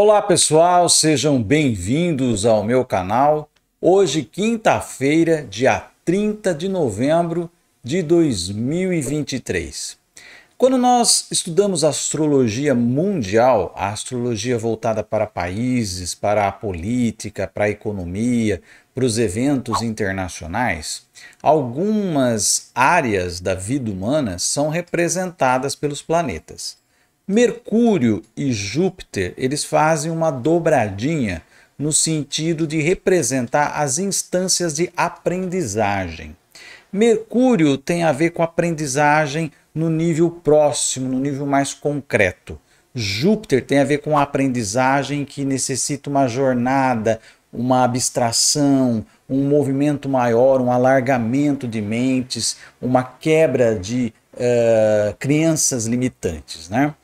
Olá pessoal, sejam bem-vindos ao meu canal. Hoje, quinta-feira, dia 30 de novembro de 2023. Quando nós estudamos astrologia mundial, a astrologia voltada para países, para a política, para a economia, para os eventos internacionais, algumas áreas da vida humana são representadas pelos planetas. Mercúrio e Júpiter, eles fazem uma dobradinha no sentido de representar as instâncias de aprendizagem. Mercúrio tem a ver com aprendizagem no nível próximo, no nível mais concreto. Júpiter tem a ver com aprendizagem que necessita uma jornada, uma abstração, um movimento maior, um alargamento de mentes, uma quebra de uh, eh, crenças limitantes. Né?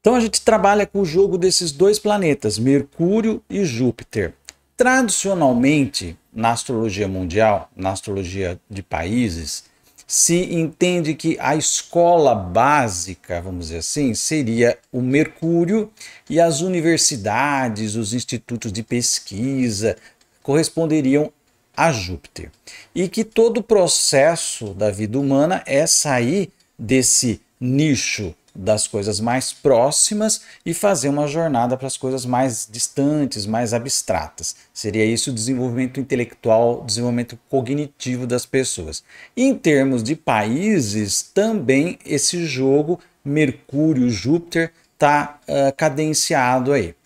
Então a gente trabalha com o jogo desses dois planetas, Mercúrio e Júpiter. Tradicionalmente, na astrologia mundial, na astrologia de países, se entende que a escola básica, vamos dizer assim, seria o Mercúrio e as universidades, os institutos de pesquisa corresponderiam a Júpiter. E que todo o processo da vida humana é sair desse nicho das coisas mais próximas e fazer uma jornada para as coisas mais distantes, mais abstratas. Seria isso o desenvolvimento intelectual, desenvolvimento cognitivo das pessoas. Em termos de países, também esse jogo Mercúrio-Júpiter está uh, cadenciado aí.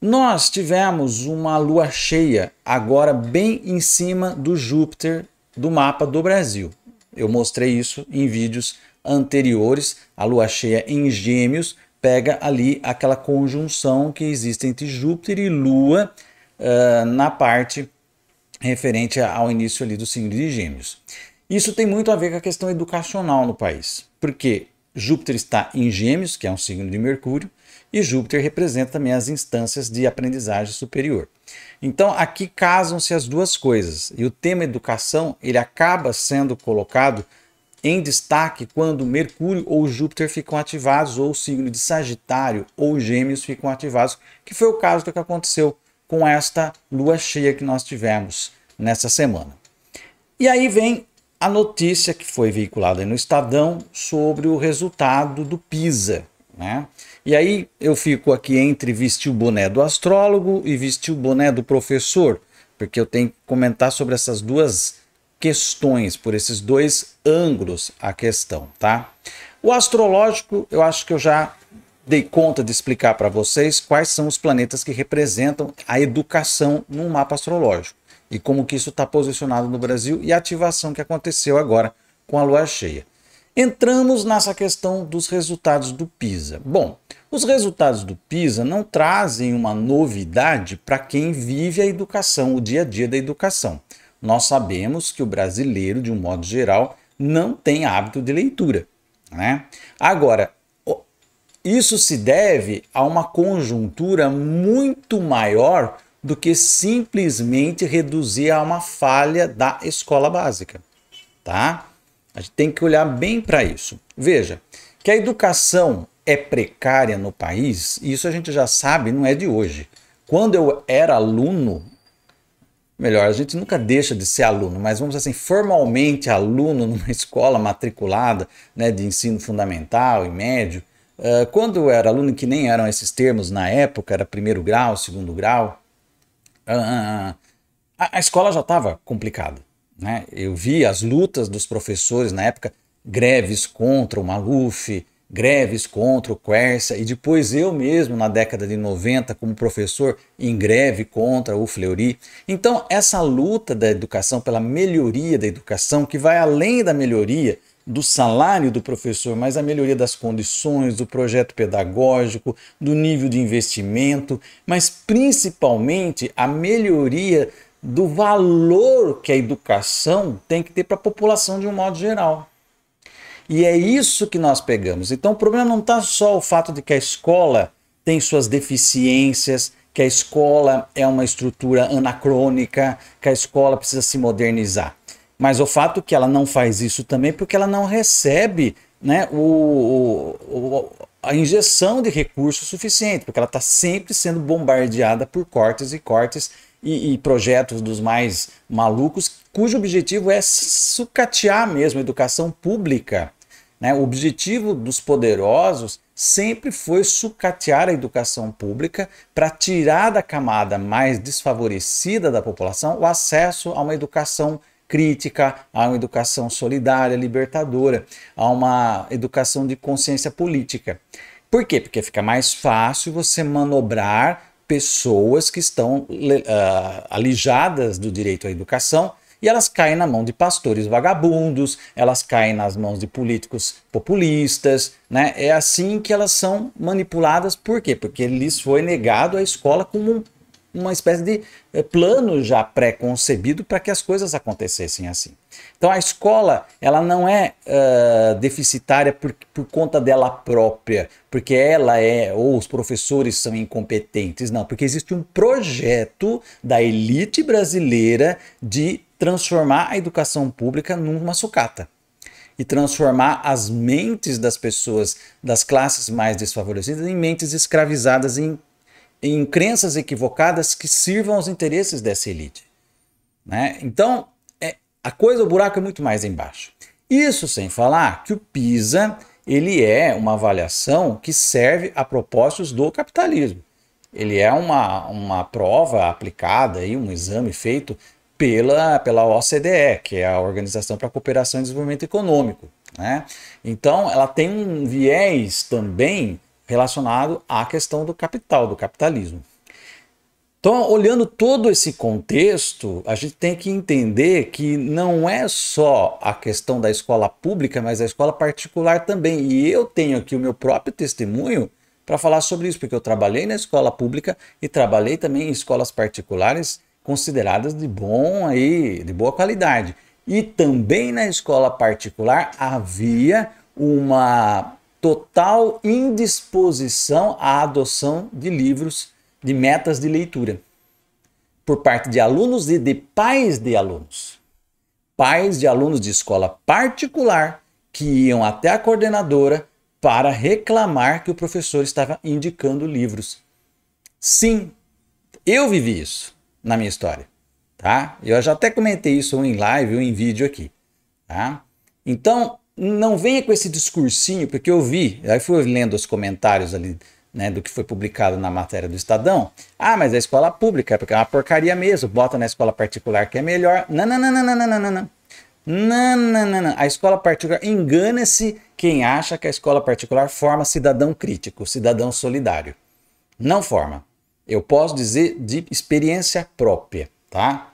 Nós tivemos uma lua cheia agora bem em cima do Júpiter do mapa do Brasil. Eu mostrei isso em vídeos anteriores, a lua cheia em Gêmeos pega ali aquela conjunção que existe entre Júpiter e Lua uh, na parte referente ao início ali do signo de Gêmeos. Isso tem muito a ver com a questão educacional no país, porque Júpiter está em Gêmeos, que é um signo de Mercúrio, e Júpiter representa também as instâncias de aprendizagem superior. Então aqui casam-se as duas coisas e o tema educação ele acaba sendo colocado em destaque quando Mercúrio ou Júpiter ficam ativados, ou o signo de Sagitário ou Gêmeos ficam ativados, que foi o caso do que aconteceu com esta lua cheia que nós tivemos nessa semana. E aí vem a notícia que foi veiculada no Estadão sobre o resultado do PISA. Né? E aí eu fico aqui entre vestir o boné do astrólogo e vestir o boné do professor, porque eu tenho que comentar sobre essas duas questões, por esses dois ângulos a questão, tá? O astrológico, eu acho que eu já dei conta de explicar para vocês quais são os planetas que representam a educação no mapa astrológico e como que isso está posicionado no Brasil e a ativação que aconteceu agora com a lua cheia. Entramos nessa questão dos resultados do PISA. Bom, os resultados do PISA não trazem uma novidade para quem vive a educação, o dia a dia da educação nós sabemos que o brasileiro, de um modo geral, não tem hábito de leitura. Né? Agora, isso se deve a uma conjuntura muito maior do que simplesmente reduzir a uma falha da escola básica, tá? A gente tem que olhar bem para isso. Veja, que a educação é precária no país, isso a gente já sabe, não é de hoje. Quando eu era aluno, melhor, a gente nunca deixa de ser aluno, mas vamos assim, formalmente aluno numa escola matriculada né, de ensino fundamental e médio. Uh, quando eu era aluno, que nem eram esses termos na época, era primeiro grau, segundo grau, uh, ah, a, ah, ah, a escola já estava complicada. Né? Eu vi as lutas dos professores na época, greves contra o Maluf, greves contra o Quercia e depois eu mesmo na década de 90 como professor em greve contra o Fleury. Então essa luta da educação pela melhoria da educação que vai além da melhoria do salário do professor, mas a melhoria das condições, do projeto pedagógico, do nível de investimento, mas principalmente a melhoria do valor que a educação tem que ter para a população de um modo geral. E é isso que nós pegamos. Então o problema não está só o fato de que a escola tem suas deficiências, que a escola é uma estrutura anacrônica, que a escola precisa se modernizar. Mas o fato que ela não faz isso também porque ela não recebe né, o, o a injeção de recursos suficiente, porque ela está sempre sendo bombardeada por cortes e cortes e, e projetos dos mais malucos cujo objetivo é sucatear mesmo a educação pública. Né? O objetivo dos poderosos sempre foi sucatear a educação pública para tirar da camada mais desfavorecida da população o acesso a uma educação crítica, a uma educação solidária, libertadora, a uma educação de consciência política. Por quê? Porque fica mais fácil você manobrar pessoas que estão uh, alijadas do direito à educação e elas caem na mão de pastores vagabundos, elas caem nas mãos de políticos populistas, né? É assim que elas são manipuladas, por quê? Porque lhes foi negado a escola como um, uma espécie de eh, plano já pré-concebido para que as coisas acontecessem assim. Então a escola ela não é uh, deficitária por, por conta dela própria, porque ela é ou os professores são incompetentes, não, porque existe um projeto da elite brasileira de transformar a educação pública numa sucata e transformar as mentes das pessoas das classes mais desfavorecidas em mentes escravizadas em, em crenças equivocadas que sirvam aos interesses dessa elite. Né? Então, é, a coisa, o buraco é muito mais embaixo. Isso sem falar que o PISA ele é uma avaliação que serve a propósitos do capitalismo. Ele é uma, uma prova aplicada, aí, um exame feito pela, pela OCDE, que é a Organização para a Cooperação e Desenvolvimento Econômico. Né? Então, ela tem um viés também relacionado à questão do capital, do capitalismo. Então, olhando todo esse contexto, a gente tem que entender que não é só a questão da escola pública, mas a escola particular também. E eu tenho aqui o meu próprio testemunho para falar sobre isso, porque eu trabalhei na escola pública e trabalhei também em escolas particulares consideradas de bom aí, de boa qualidade. E também na escola particular havia uma total indisposição à adoção de livros de metas de leitura por parte de alunos e de pais de alunos. Pais de alunos de escola particular que iam até a coordenadora para reclamar que o professor estava indicando livros. Sim, eu vivi isso na minha história, tá? Eu já até comentei isso em live ou em vídeo aqui, tá? Então, não venha com esse discursinho, porque eu vi, aí fui lendo os comentários ali, né, do que foi publicado na matéria do Estadão. Ah, mas a escola pública, porque é uma porcaria mesmo, bota na escola particular que é melhor. Não, não, não, não, não, não, não, não. Não, não, não, não. A escola particular, engana-se quem acha que a escola particular forma cidadão crítico, cidadão solidário. Não forma. Eu posso dizer de experiência própria, tá?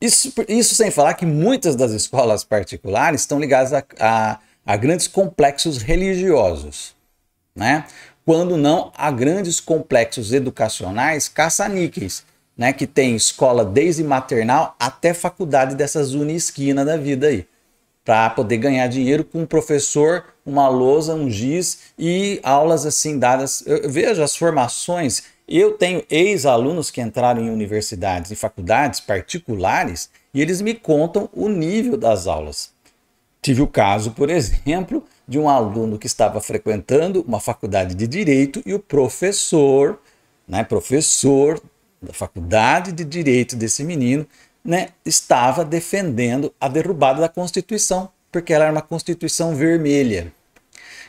Isso, isso sem falar que muitas das escolas particulares estão ligadas a, a, a grandes complexos religiosos, né? Quando não a grandes complexos educacionais caça-níqueis, né? Que tem escola desde maternal até faculdade dessas unisquina da vida aí para poder ganhar dinheiro com um professor, uma lousa, um giz e aulas assim dadas. Eu vejo as formações. Eu tenho ex-alunos que entraram em universidades e faculdades particulares e eles me contam o nível das aulas. Tive o caso, por exemplo, de um aluno que estava frequentando uma faculdade de direito e o professor, né, professor da faculdade de direito desse menino, né, estava defendendo a derrubada da Constituição, porque ela era uma Constituição vermelha.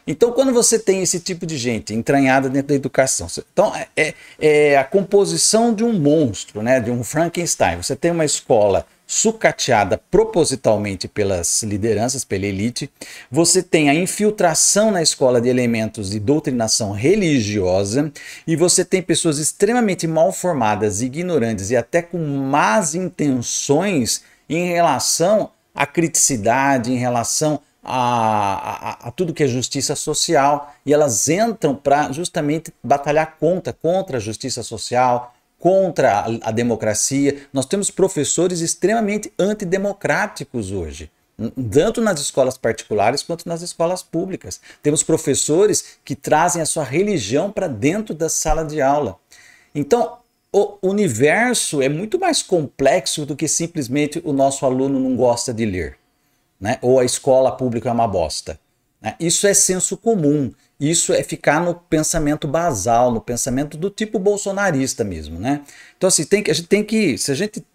Então, quando você tem esse tipo de gente entranhada dentro da educação, então é, é, é a composição de um monstro, né, de um Frankenstein. Você tem uma escola sucateada propositalmente pelas lideranças, pela elite. Você tem a infiltração na escola de elementos de doutrinação religiosa e você tem pessoas extremamente mal formadas, ignorantes e até com más intenções em relação à criticidade, em relação a, a, a, tudo que é justiça social e elas entram para justamente batalhar contra, contra a justiça social, contra a, a democracia. Nós temos professores extremamente antidemocráticos hoje tanto nas escolas particulares quanto nas escolas públicas. Temos professores que trazem a sua religião para dentro da sala de aula. Então, o universo é muito mais complexo do que simplesmente o nosso aluno não gosta de ler né? ou a escola pública é uma bosta. Né? Isso é senso comum, isso é ficar no pensamento basal, no pensamento do tipo bolsonarista mesmo. Né? Então, assim, tem que, a gente tem que, se a gente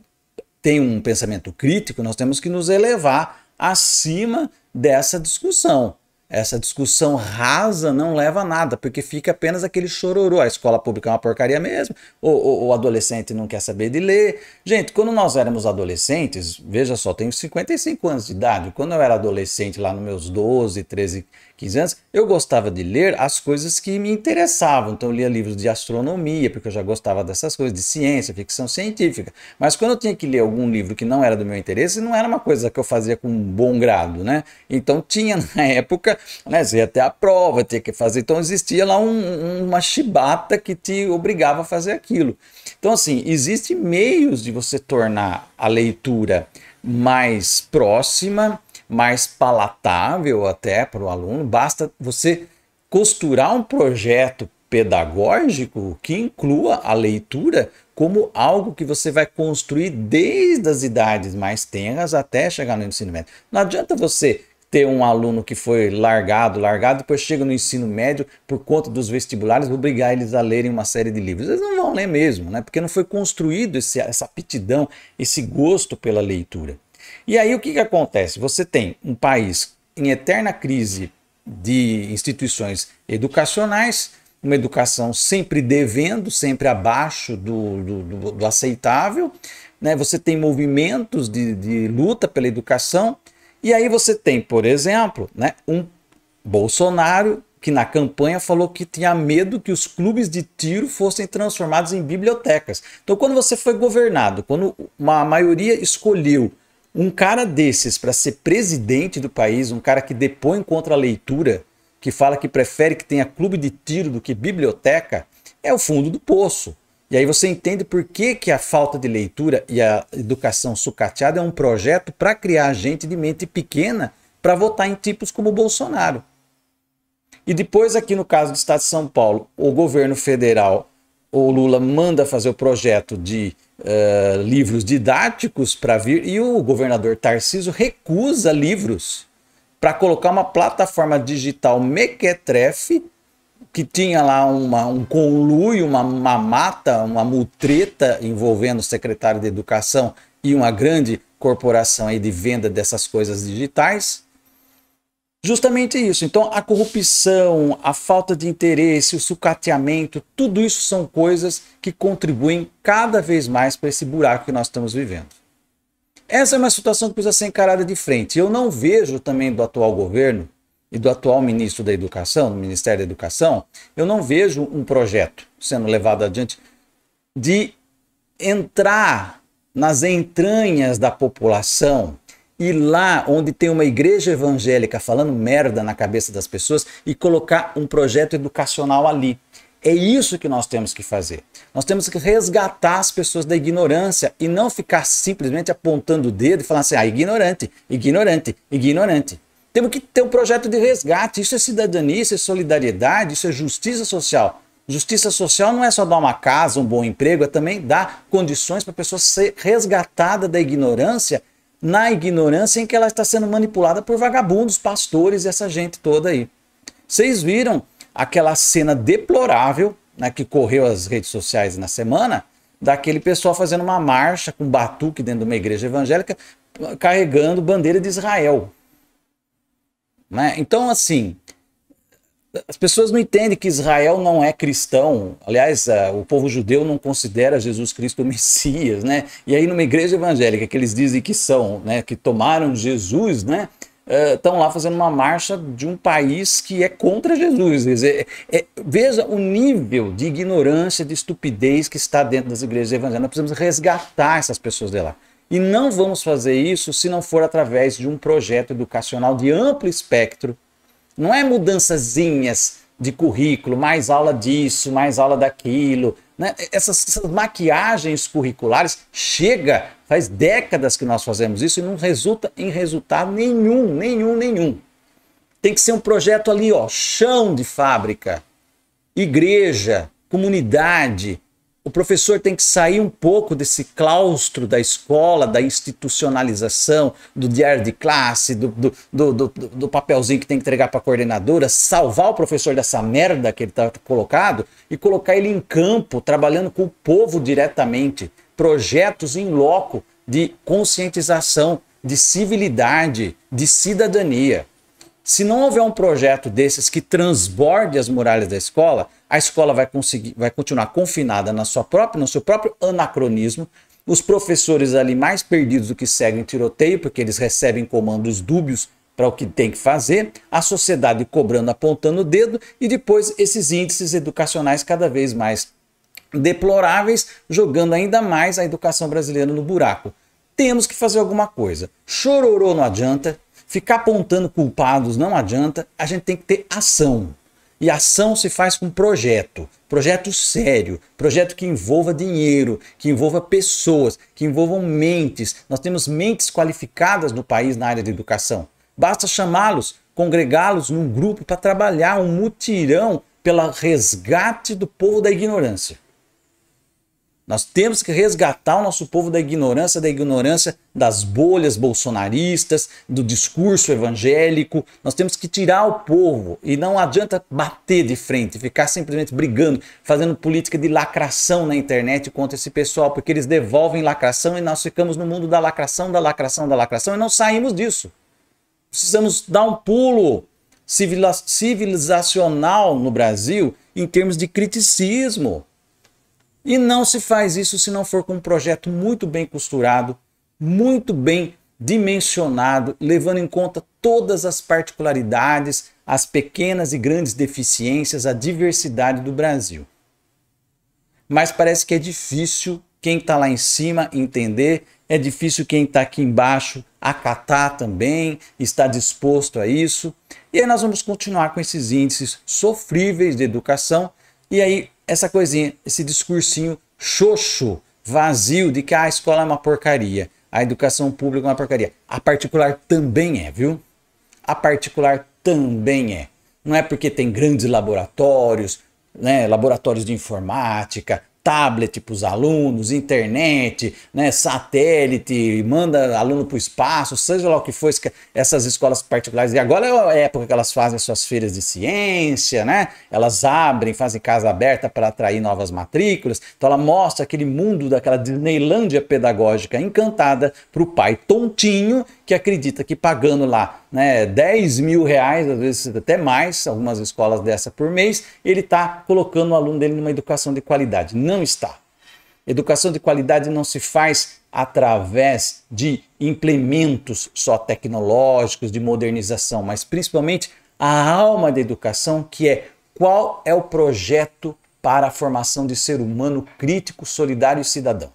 tem um pensamento crítico, nós temos que nos elevar acima dessa discussão essa discussão rasa não leva a nada, porque fica apenas aquele chororô. A escola pública é uma porcaria mesmo, o, o, adolescente não quer saber de ler. Gente, quando nós éramos adolescentes, veja só, tenho 55 anos de idade. Quando eu era adolescente, lá nos meus 12, 13, 15 anos, eu gostava de ler as coisas que me interessavam. Então, eu lia livros de astronomia, porque eu já gostava dessas coisas, de ciência, ficção científica. Mas quando eu tinha que ler algum livro que não era do meu interesse, não era uma coisa que eu fazia com um bom grado, né? Então, tinha na época, né, você ia ter a prova, tinha que fazer. Então, existia lá um, uma chibata que te obrigava a fazer aquilo. Então, assim, existem meios de você tornar a leitura mais próxima mais palatável até para o aluno, basta você costurar um projeto pedagógico que inclua a leitura como algo que você vai construir desde as idades mais tenras até chegar no ensino médio. Não adianta você ter um aluno que foi largado, largado, depois chega no ensino médio por conta dos vestibulares, obrigar eles a lerem uma série de livros. Eles não vão ler mesmo, né? Porque não foi construído esse, essa aptidão, esse gosto pela leitura. E aí o que, que acontece? Você tem um país em eterna crise de instituições educacionais, uma educação sempre devendo, sempre abaixo do, do, do, do aceitável, né? você tem movimentos de, de luta pela educação, e aí você tem, por exemplo, né, um Bolsonaro que na campanha falou que tinha medo que os clubes de tiro fossem transformados em bibliotecas. Então, quando você foi governado, quando uma maioria escolheu um cara desses para ser presidente do país, um cara que depõe contra a leitura, que fala que prefere que tenha clube de tiro do que biblioteca, é o fundo do poço. E aí você entende por que, que a falta de leitura e a educação sucateada é um projeto para criar gente de mente pequena para votar em tipos como o Bolsonaro. E depois, aqui no caso do Estado de São Paulo, o governo federal o Lula manda fazer o projeto de uh, livros didáticos para vir e o governador Tarciso recusa livros para colocar uma plataforma digital mequetrefe que tinha lá uma, um conluio, uma, uma mata, uma mutreta envolvendo o secretário de Educação e uma grande corporação aí de venda dessas coisas digitais Justamente isso. Então, a corrupção, a falta de interesse, o sucateamento, tudo isso são coisas que contribuem cada vez mais para esse buraco que nós estamos vivendo. Essa é uma situação que precisa ser encarada de frente. Eu não vejo também do atual governo e do atual ministro da Educação, do Ministério da Educação, eu não vejo um projeto sendo levado adiante de entrar nas entranhas da população e lá onde tem uma igreja evangélica falando merda na cabeça das pessoas e colocar um projeto educacional ali. É isso que nós temos que fazer. Nós temos que resgatar as pessoas da ignorância e não ficar simplesmente apontando o dedo e falando assim: ah, ignorante, ignorante, ignorante. Temos que ter um projeto de resgate. Isso é cidadania, isso é solidariedade, isso é justiça social. Justiça social não é só dar uma casa, um bom emprego, é também dar condições para a pessoa ser resgatada da ignorância na ignorância em que ela está sendo manipulada por vagabundos, pastores, essa gente toda aí. Vocês viram aquela cena deplorável né, que correu as redes sociais na semana, daquele pessoal fazendo uma marcha com batuque dentro de uma igreja evangélica, carregando bandeira de Israel. Né? Então, assim, as pessoas não entendem que Israel não é cristão. Aliás, o povo judeu não considera Jesus Cristo o Messias, né? E aí numa igreja evangélica que eles dizem que são, né, que tomaram Jesus, né? Estão é, uh, lá fazendo uma marcha de um país que é contra Jesus. Dizer, é, é, veja o nível de ignorância, de estupidez que está dentro das igrejas evangélicas. Nós precisamos resgatar essas pessoas de lá. E não vamos fazer isso se não for através de um projeto educacional de amplo espectro não é mudançazinhas de currículo, mais aula disso, mais aula daquilo. Né? Essas, essas, maquiagens curriculares chega, faz décadas que nós fazemos isso e não resulta em resultado nenhum, nenhum, nenhum. Tem que ser um projeto ali, ó, chão de fábrica, igreja, comunidade, o professor tem que sair um pouco desse claustro da escola, da institucionalização, do diário de classe, do, do, do, do, do papelzinho que tem que entregar para a coordenadora, salvar o professor dessa merda que ele está colocado e colocar ele em campo, trabalhando com o povo diretamente. Projetos em loco de conscientização, de civilidade, de cidadania. Se não houver um projeto desses que transborde as muralhas da escola, a escola vai, conseguir, vai continuar confinada na sua própria, no seu próprio anacronismo. Os professores ali mais perdidos do que seguem tiroteio, porque eles recebem comandos dúbios para o que tem que fazer, a sociedade cobrando, apontando o dedo, e depois esses índices educacionais cada vez mais deploráveis, jogando ainda mais a educação brasileira no buraco. Temos que fazer alguma coisa. Chororô não adianta, Ficar apontando culpados não adianta, a gente tem que ter ação. E ação se faz com projeto, projeto sério, projeto que envolva dinheiro, que envolva pessoas, que envolvam mentes. Nós temos mentes qualificadas no país na área de educação. Basta chamá-los, congregá-los num grupo para trabalhar um mutirão pelo resgate do povo da ignorância. Nós temos que resgatar o nosso povo da ignorância, da ignorância das bolhas bolsonaristas, do discurso evangélico. Nós temos que tirar o povo e não adianta bater de frente, ficar simplesmente brigando, fazendo política de lacração na internet contra esse pessoal, porque eles devolvem lacração e nós ficamos no mundo da lacração, da lacração, da lacração e não saímos disso. Precisamos dar um pulo civilizacional no Brasil em termos de criticismo e não se faz isso se não for com um projeto muito bem costurado, muito bem dimensionado, levando em conta todas as particularidades, as pequenas e grandes deficiências, a diversidade do Brasil. Mas parece que é difícil quem está lá em cima entender, é difícil quem está aqui embaixo acatar também, está disposto a isso. E aí nós vamos continuar com esses índices sofríveis de educação. E aí essa coisinha, esse discursinho xoxo, vazio, de que ah, a escola é uma porcaria, a educação pública é uma porcaria. A particular também é, viu? A particular também é. Não é porque tem grandes laboratórios, né, laboratórios de informática, tablet para os alunos, internet, né, satélite, manda aluno para o espaço, seja lá o que for, essas escolas particulares. E agora é a época que elas fazem suas feiras de ciência, né? Elas abrem, fazem casa aberta para atrair novas matrículas. Então ela mostra aquele mundo daquela Disneylândia pedagógica encantada para o pai tontinho que acredita que pagando lá né, 10 mil reais, às vezes até mais, algumas escolas dessa por mês, ele está colocando o aluno dele numa educação de qualidade. Não não está. Educação de qualidade não se faz através de implementos só tecnológicos, de modernização, mas principalmente a alma da educação, que é qual é o projeto para a formação de ser humano crítico, solidário e cidadão.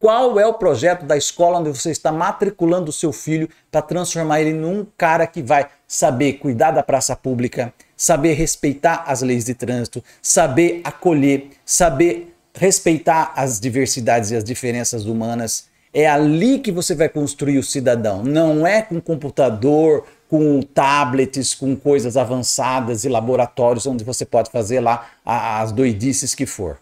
Qual é o projeto da escola onde você está matriculando o seu filho para transformar ele num cara que vai saber cuidar da praça pública, saber respeitar as leis de trânsito, saber acolher, saber respeitar as diversidades e as diferenças humanas? É ali que você vai construir o cidadão. Não é com computador, com tablets, com coisas avançadas e laboratórios onde você pode fazer lá as doidices que for.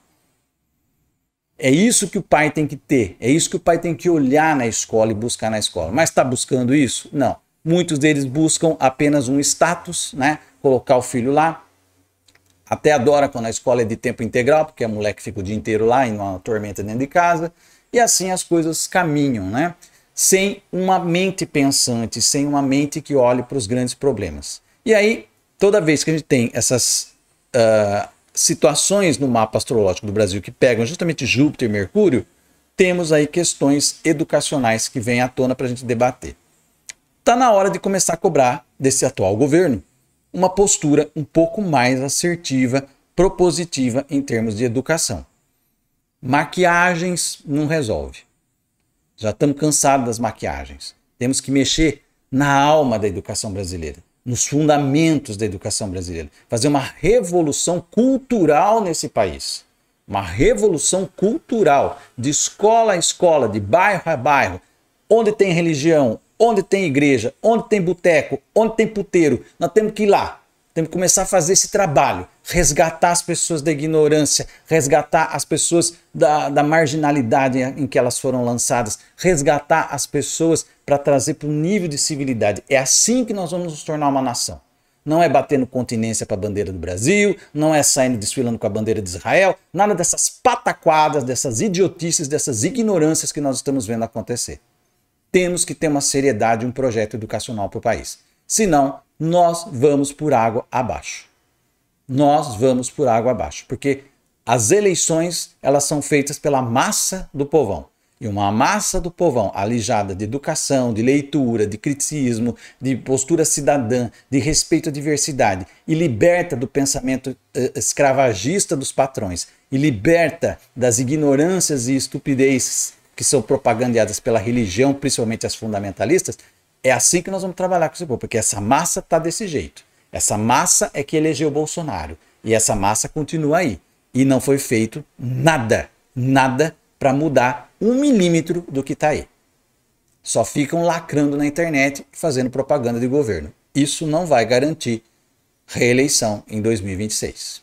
É isso que o pai tem que ter, é isso que o pai tem que olhar na escola e buscar na escola. Mas está buscando isso? Não. Muitos deles buscam apenas um status, né? Colocar o filho lá. Até adora quando a escola é de tempo integral, porque a moleque fica o dia inteiro lá em uma tormenta dentro de casa. E assim as coisas caminham, né? Sem uma mente pensante, sem uma mente que olhe para os grandes problemas. E aí, toda vez que a gente tem essas uh, situações no mapa astrológico do Brasil que pegam justamente Júpiter e Mercúrio, temos aí questões educacionais que vêm à tona para a gente debater. Está na hora de começar a cobrar desse atual governo uma postura um pouco mais assertiva, propositiva em termos de educação. Maquiagens não resolve. Já estamos cansados das maquiagens. Temos que mexer na alma da educação brasileira nos fundamentos da educação brasileira, fazer uma revolução cultural nesse país. Uma revolução cultural, de escola a escola, de bairro a bairro, onde tem religião, onde tem igreja, onde tem boteco, onde tem puteiro, nós temos que ir lá temos que começar a fazer esse trabalho, resgatar as pessoas da ignorância, resgatar as pessoas da, da marginalidade em que elas foram lançadas, resgatar as pessoas para trazer para um nível de civilidade. É assim que nós vamos nos tornar uma nação. Não é batendo continência para a bandeira do Brasil, não é saindo desfilando com a bandeira de Israel, nada dessas pataquadas, dessas idiotices, dessas ignorâncias que nós estamos vendo acontecer. Temos que ter uma seriedade, um projeto educacional para o país. Senão, nós vamos por água abaixo. Nós vamos por água abaixo, porque as eleições elas são feitas pela massa do povão. E uma massa do povão alijada de educação, de leitura, de criticismo, de postura cidadã, de respeito à diversidade, e liberta do pensamento eh, escravagista dos patrões, e liberta das ignorâncias e estupidez que são propagandeadas pela religião, principalmente as fundamentalistas, é assim que nós vamos trabalhar com esse povo, porque essa massa está desse jeito. Essa massa é que elegeu Bolsonaro. E essa massa continua aí. E não foi feito nada, nada para mudar um milímetro do que está aí. Só ficam lacrando na internet fazendo propaganda de governo. Isso não vai garantir reeleição em 2026.